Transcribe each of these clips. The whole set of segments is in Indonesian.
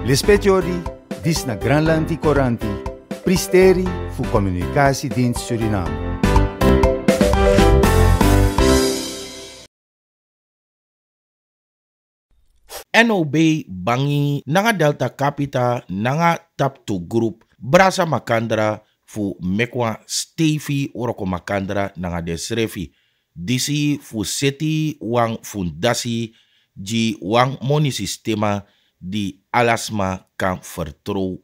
Lespetiori, dis na Granlandi Coranti, Pristeri fu Comunicatie Dienst Suriname. NOB bangi nanga Delta Capita nanga Tap to Group brasa makandra fu mekwa Stevie oroko makandra nanga desrefi. Disi fu seti wang fundasi ji wang moni sistema di alasma kan 100%.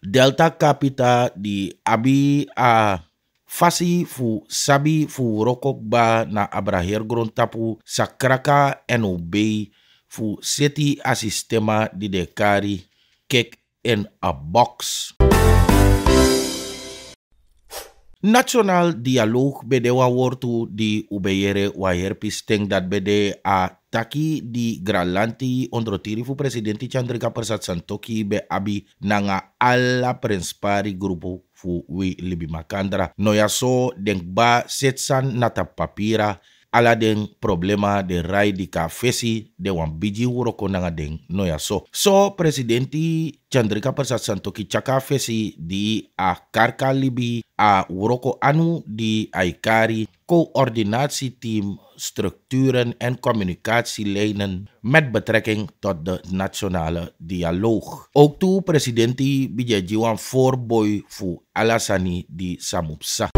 Delta kapita di abi a fasi fu sabi fu rokok ba na abraher tapu sakraka nob fu seti asistema sistema di dekari kek in a box. Național dialog bede wa wortu di ubeyere wa herpi steng dat bede a taki di gralanti ondrotiri fu presidenti Chandrika Persat Santoki be abi nanga alla prenspari grupu fu wi libi makandra. Noya so dengba setsan nata papira ala den problema de rai di ka fesi de wan biji wuro konanga den no ya so. So presidenti Chandrika Persat Santoki chaka fesi di a karka libi a wuroko anu di aikari koordinasi tim strukturen en communicatielijnen met betrekking tot de nationale dialoog. Ook toe presidenti Bijajiwan voorboy fu Alasani di Samupsa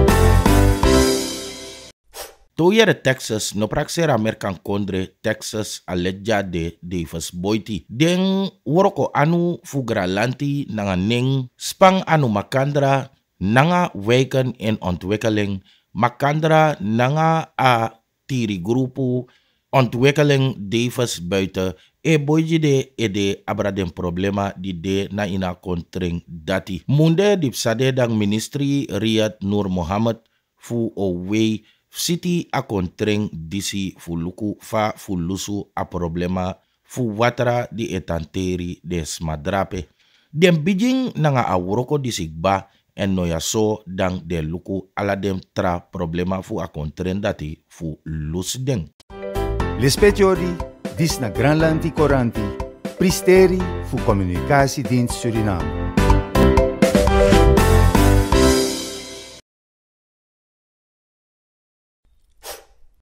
de Texas no praxera merkan kondre Texas alleja de Davis Boiti. Den woroko anu fugra nanga neng spang anu makandra nanga weken en ontwikkeling. Makandra nanga a tiri grupu ontwikkeling Davis buiten e boyji de e de abra problema di de na ina kontring dati. Munde dipsade dang ministri Riyad Nur Muhammad fu o wei city a contreng disi fuluku fa fulusu a problema fu watra di etanteri des madrape. Dem bijing nanga a woroko disigba en noya so dan de luku ala dem tra problema fu a contren dati fu lus den. L'espetiori dis na Granlandi Coranti, pristeri fu communicatiedienst Suriname.